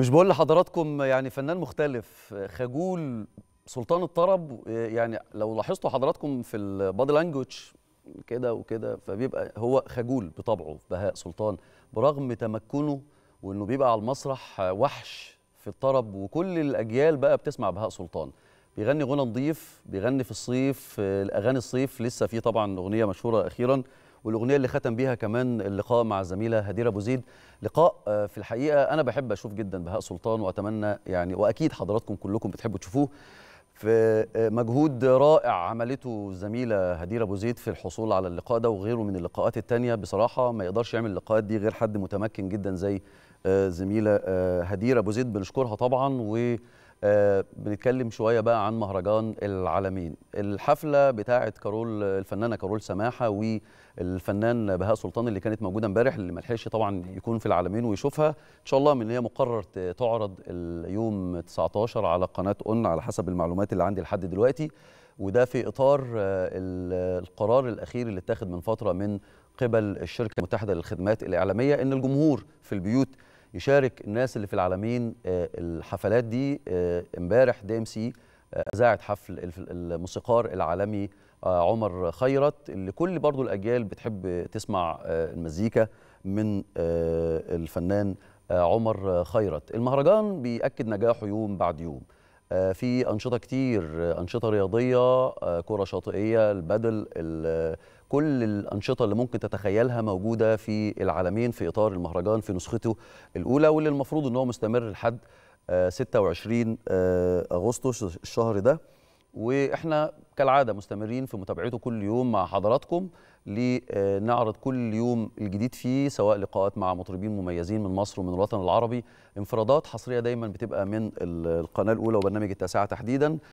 مش بقول لحضراتكم يعني فنان مختلف خجول سلطان الطرب يعني لو لاحظتوا حضراتكم في البادي لانجوج كده وكده فبيبقى هو خجول بطبعه بهاء سلطان برغم تمكنه وانه بيبقى على المسرح وحش في الطرب وكل الاجيال بقى بتسمع بهاء سلطان بيغني غنى نظيف بيغني في الصيف الاغاني الصيف لسه في طبعا اغنيه مشهوره اخيرا والاغنيه اللي ختم بيها كمان اللقاء مع الزميله هديره ابو زيد لقاء آه، في الحقيقه انا بحب اشوف جدا بهاء سلطان واتمنى يعني واكيد حضراتكم كلكم بتحبوا تشوفوه في آه، مجهود رائع عملته الزميله هديره ابو زيد في الحصول على اللقاء ده وغيره من اللقاءات الثانيه بصراحه ما يقدرش يعمل اللقاءات دي غير حد متمكن جدا زي آه، زميله هديره ابو زيد بنشكرها طبعا و آه، بنتكلم شويه بقى عن مهرجان العالمين الحفله بتاعه كارول الفنانه كارول سماحه والفنان بهاء سلطان اللي كانت موجوده امبارح اللي ما لحقش طبعا يكون في العالمين ويشوفها ان شاء الله من هي مقرر تعرض اليوم 19 على قناه اون على حسب المعلومات اللي عندي لحد دلوقتي وده في اطار آه، القرار الاخير اللي اتاخد من فتره من قبل الشركه المتحده للخدمات الاعلاميه ان الجمهور في البيوت يشارك الناس اللي في العالمين آه، الحفلات دي آه، امبارح دي ام سي اذاعت آه، حفل الموسيقار العالمي عمر خيرت اللي كل برضو الاجيال بتحب تسمع المزيكا من الفنان عمر خيرت المهرجان بيأكد نجاحه يوم بعد يوم آه، في انشطه كتير آه، انشطه رياضيه آه، كره شاطئيه البدل كل الانشطه اللي ممكن تتخيلها موجوده في العالمين في اطار المهرجان في نسخته الاولى واللي المفروض ان هو مستمر لحد 26 اغسطس الشهر ده واحنا كالعاده مستمرين في متابعته كل يوم مع حضراتكم لنعرض كل يوم الجديد فيه سواء لقاءات مع مطربين مميزين من مصر ومن الوطن العربي انفرادات حصريه دايما بتبقى من القناه الاولى وبرنامج التاسعه تحديدا